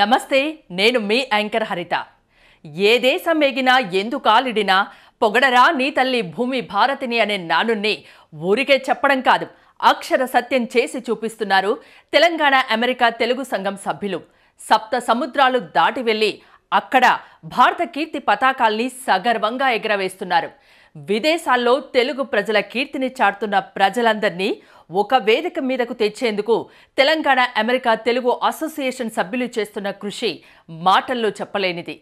నమస్తే నేను మీ యాంకర్ హరిత ఏ దేశం ఎగినా ఎందుకాలిడినా పొగడరా నీ తల్లి భూమి భారతిని అనే నానుణ్ణి ఊరికే చెప్పడం కాదు అక్షర సత్యం చేసి చూపిస్తున్నారు తెలంగాణ అమెరికా తెలుగు సంఘం సభ్యులు సప్త సముద్రాలు దాటి వెళ్ళి అక్కడ భారత కీర్తి పతాకాల్ని సగర్వంగా ఎగరవేస్తున్నారు విదేశాల్లో తెలుగు ప్రజల కీర్తిని చాటుతున్న ప్రజలందరినీ ఒక వేదిక మీదకు తెచ్చేందుకు తెలంగాణ అమెరికా తెలుగు అసోసియేషన్ సభ్యులు చేస్తున్న కృషి మాటల్లో చెప్పలేనిది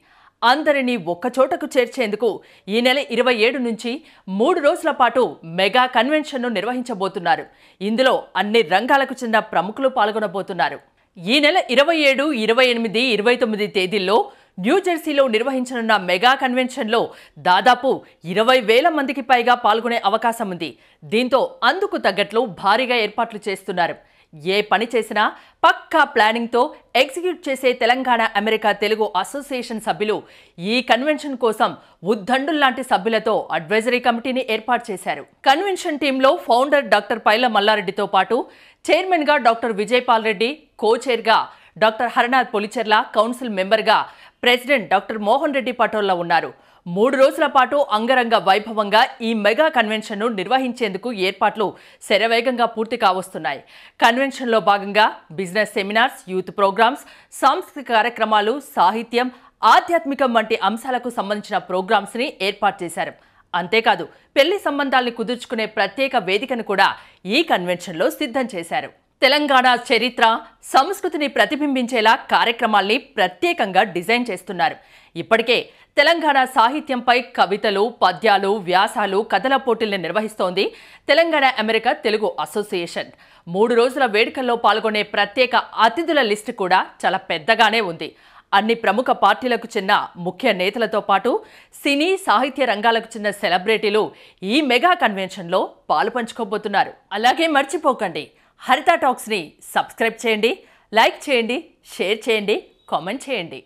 అందరినీ ఒక్కచోటకు చేర్చేందుకు ఈ నెల ఇరవై ఏడు నుంచి మూడు రోజుల పాటు మెగా కన్వెన్షన్ను నిర్వహించబోతున్నారు ఇందులో అన్ని రంగాలకు చెందిన ప్రముఖులు పాల్గొనబోతున్నారు ఈ నెల ఇరవై ఏడు ఇరవై ఎనిమిది ఇరవై తొమ్మిది తేదీల్లో న్యూజెర్సీలో నిర్వహించనున్న మెగా కన్వెన్షన్లో దాదాపు ఇరవై వేల మందికి పైగా పాల్గొనే అవకాశం ఉంది దీంతో అందుకు తగ్గట్లు భారీగా ఏర్పాట్లు చేస్తున్నారు ఏ పని చేసినా పక్కా ప్లానింగ్తో ఎగ్జిక్యూట్ చేసే తెలంగాణ అమెరికా తెలుగు అసోసియేషన్ సభ్యులు ఈ కన్వెన్షన్ కోసం ఉద్దండుల్లాంటి సభ్యులతో అడ్వైజరీ కమిటీని ఏర్పాటు చేశారు కన్వెన్షన్ టీంలో ఫౌండర్ డాక్టర్ పైల మల్లారెడ్డితో పాటు చైర్మన్గా డాక్టర్ విజయపాల్ రెడ్డి కోచైర్గా డాక్టర్ హరనాథ్ పొలిచెర్ల కౌన్సిల్ మెంబర్గా ప్రెసిడెంట్ డాక్టర్ మోహన్ రెడ్డి పటోల్లో ఉన్నారు మూడు రోజుల పాటు అంగరంగ వైభవంగా ఈ మెగా కన్వెన్షన్ను నిర్వహించేందుకు ఏర్పాట్లు శరవేగంగా పూర్తి కావస్తున్నాయి కన్వెన్షన్లో భాగంగా బిజినెస్ సెమినార్స్ యూత్ ప్రోగ్రామ్స్ సాంస్కృతిక కార్యక్రమాలు సాహిత్యం ఆధ్యాత్మికం వంటి అంశాలకు సంబంధించిన ప్రోగ్రామ్స్ని ఏర్పాటు చేశారు అంతేకాదు పెళ్లి సంబంధాల్ని కుదుర్చుకునే ప్రత్యేక వేదికను కూడా ఈ కన్వెన్షన్లో సిద్ధం చేశారు తెలంగాణ చరిత్ర సంస్కృతిని ప్రతిబింబించేలా కార్యక్రమాల్ని ప్రత్యేకంగా డిజైన్ చేస్తున్నారు ఇప్పటికే తెలంగాణ సాహిత్యంపై కవితలు పద్యాలు వ్యాసాలు కథల పోటీల్ని నిర్వహిస్తోంది తెలంగాణ అమెరికా తెలుగు అసోసియేషన్ మూడు రోజుల వేడుకల్లో పాల్గొనే ప్రత్యేక అతిథుల లిస్టు కూడా చాలా పెద్దగానే ఉంది అన్ని ప్రముఖ పార్టీలకు చెందిన ముఖ్య నేతలతో పాటు సినీ సాహిత్య రంగాలకు చెందిన సెలబ్రిటీలు ఈ మెగా కన్వెన్షన్లో పాలు పంచుకోబోతున్నారు అలాగే మర్చిపోకండి హరిత టాక్స్ని సబ్స్క్రైబ్ చేయండి లైక్ చేయండి షేర్ చేయండి కామెంట్ చేయండి